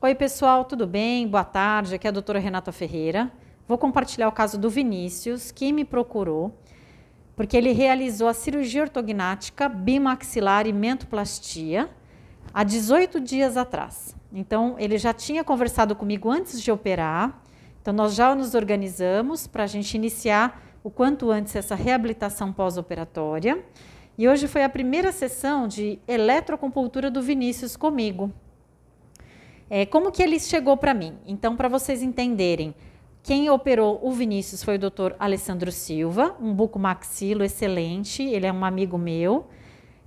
Oi, pessoal, tudo bem? Boa tarde. Aqui é a doutora Renata Ferreira. Vou compartilhar o caso do Vinícius, que me procurou porque ele realizou a cirurgia ortognática bimaxilar e mentoplastia há 18 dias atrás. Então, ele já tinha conversado comigo antes de operar. Então, nós já nos organizamos para a gente iniciar o quanto antes essa reabilitação pós-operatória. E hoje foi a primeira sessão de eletrocompultura do Vinícius comigo. É, como que ele chegou para mim? Então, para vocês entenderem, quem operou o Vinícius foi o Dr. Alessandro Silva, um bucomaxilo excelente, ele é um amigo meu.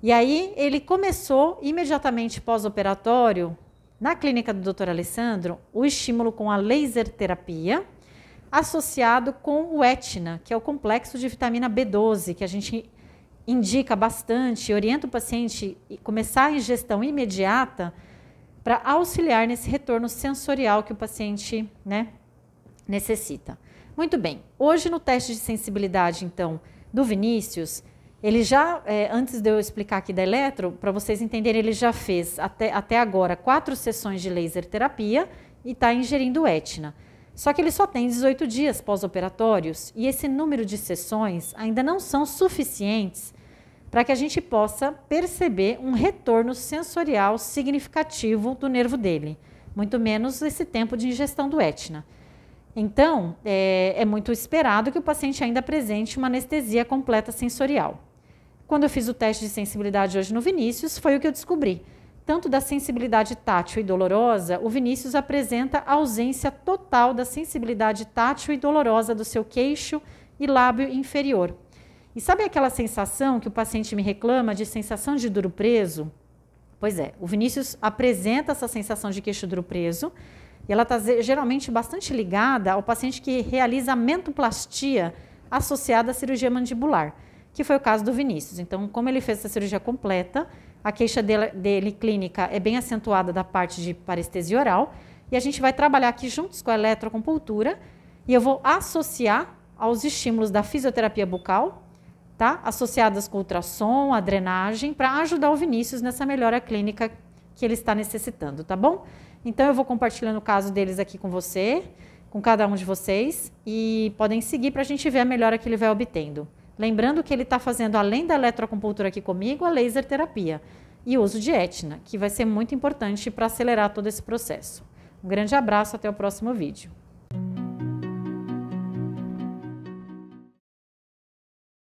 E aí ele começou imediatamente pós-operatório, na clínica do Dr. Alessandro, o estímulo com a laser terapia associado com o etna, que é o complexo de vitamina B12, que a gente indica bastante, orienta o paciente e começar a ingestão imediata para auxiliar nesse retorno sensorial que o paciente né, necessita. Muito bem, hoje no teste de sensibilidade, então, do Vinícius, ele já, é, antes de eu explicar aqui da eletro, para vocês entenderem, ele já fez até, até agora quatro sessões de laser terapia e está ingerindo etna. Só que ele só tem 18 dias pós-operatórios e esse número de sessões ainda não são suficientes para que a gente possa perceber um retorno sensorial significativo do nervo dele, muito menos esse tempo de ingestão do etna. Então, é, é muito esperado que o paciente ainda apresente uma anestesia completa sensorial. Quando eu fiz o teste de sensibilidade hoje no Vinícius, foi o que eu descobri. Tanto da sensibilidade tátil e dolorosa, o Vinícius apresenta ausência total da sensibilidade tátil e dolorosa do seu queixo e lábio inferior. E sabe aquela sensação que o paciente me reclama de sensação de duro preso? Pois é, o Vinícius apresenta essa sensação de queixo duro preso e ela está geralmente bastante ligada ao paciente que realiza mentoplastia associada à cirurgia mandibular, que foi o caso do Vinícius. Então, como ele fez essa cirurgia completa, a queixa dele, dele clínica é bem acentuada da parte de parestesia oral e a gente vai trabalhar aqui juntos com a eletrocompultura e eu vou associar aos estímulos da fisioterapia bucal tá? associadas com ultrassom, a drenagem, para ajudar o Vinícius nessa melhora clínica que ele está necessitando, tá bom? Então eu vou compartilhando o caso deles aqui com você, com cada um de vocês, e podem seguir para a gente ver a melhora que ele vai obtendo. Lembrando que ele está fazendo, além da eletroacupuntura aqui comigo, a laser terapia e uso de etna, que vai ser muito importante para acelerar todo esse processo. Um grande abraço, até o próximo vídeo.